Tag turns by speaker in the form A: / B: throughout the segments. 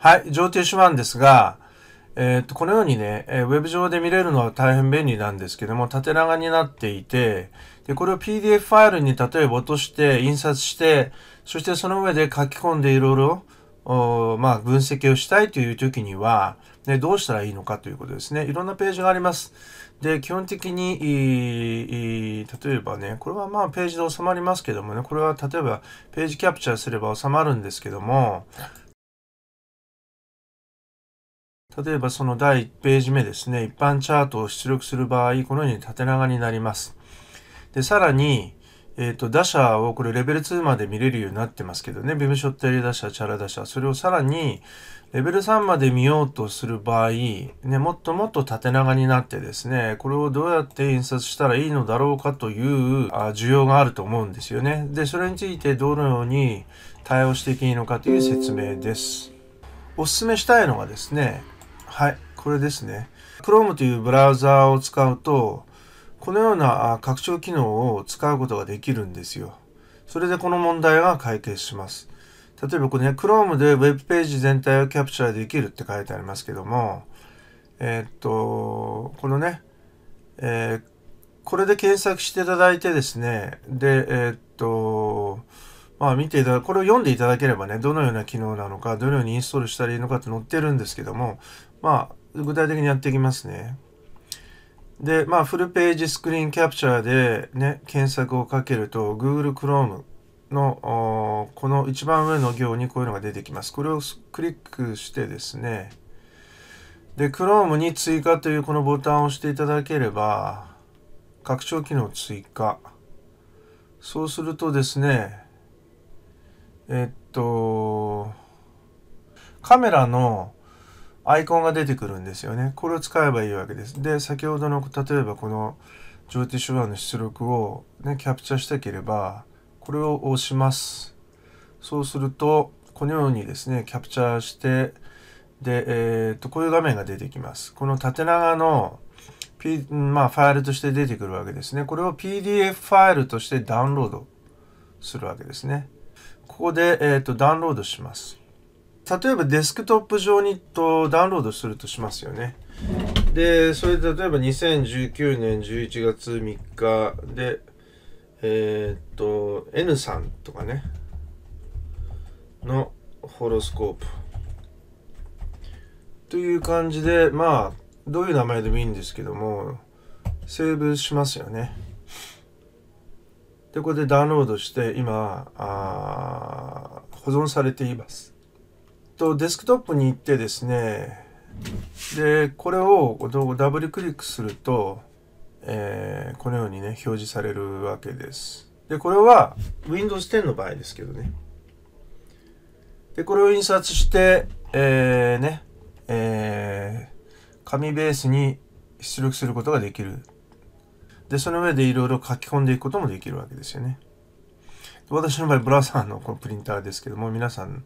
A: はい、上停手腕ですが、えー、っと、このようにね、えー、ウェブ上で見れるのは大変便利なんですけども、縦長になっていて、で、これを PDF ファイルに例えば落として、印刷して、そしてその上で書き込んでいろいろ、おまあ、分析をしたいという時には、ね、どうしたらいいのかということですね。いろんなページがあります。で、基本的に、例えばね、これはまあページで収まりますけどもね、これは例えばページキャプチャーすれば収まるんですけども、例えばその第1ページ目ですね、一般チャートを出力する場合、このように縦長になります。で、さらに、えっ、ー、と、打者をこれレベル2まで見れるようになってますけどね、ビムショットやり打者、チャラ打者、それをさらにレベル3まで見ようとする場合、ね、もっともっと縦長になってですね、これをどうやって印刷したらいいのだろうかという需要があると思うんですよね。で、それについてどのように対応していけいいのかという説明です。おすすめしたいのがですね、はい、これですね。Chrome というブラウザーを使うと、このような拡張機能を使うことができるんですよ。それでこの問題が解決します。例えばこれね、Chrome で Web ページ全体をキャプチャーできるって書いてありますけども、えー、っと、このね、えー、これで検索していただいてですね、で、えー、っと、まあ見ていただ、これを読んでいただければね、どのような機能なのか、どのようにインストールしたらいいのかって載ってるんですけども、まあ、具体的にやっていきますね。で、まあ、フルページスクリーンキャプチャーでね、検索をかけると、Google Chrome の、この一番上の行にこういうのが出てきます。これをクリックしてですね、で、Chrome に追加というこのボタンを押していただければ、拡張機能追加。そうするとですね、えっと、カメラのアイコンが出てくるんですよね。これを使えばいいわけです。で、先ほどの、例えばこの、ジョーティシュワの出力をね、キャプチャーしたければ、これを押します。そうすると、このようにですね、キャプチャーして、で、えー、っと、こういう画面が出てきます。この縦長の、P、まあ、ファイルとして出てくるわけですね。これを PDF ファイルとしてダウンロードするわけですね。ここで、えーと、ダウンロードします。例えばデスクトップ上にとダウンロードするとしますよね。で、それで例えば2019年11月3日で、えっ、と、N さんとかね、のホロスコープ。という感じで、まあ、どういう名前でもいいんですけども、セーブしますよね。で、これでダウンロードして今、あ保存されています。と、デスクトップに行ってですね、で、これをダブルクリックすると、えー、このようにね、表示されるわけです。で、これは Windows 10の場合ですけどね。で、これを印刷して、えー、ね、えー、紙ベースに出力することができるで、その上でいろいろ書き込んでいくこともできるわけですよね。私の場合、ブラウザーのこのプリンターですけども、皆さん、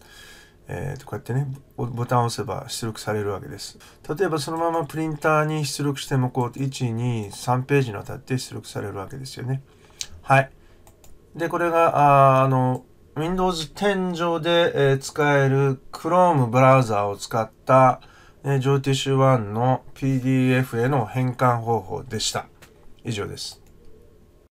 A: えー、こうやってね、ボタンを押せば出力されるわけです。例えばそのままプリンターに出力しても、こう、1、2、3ページにわたって出力されるわけですよね。はい。で、これが、ああの、Windows 10上で、えー、使える Chrome ブラウザーを使った、えー、j t i s 1の PDF への変換方法でした。以上です。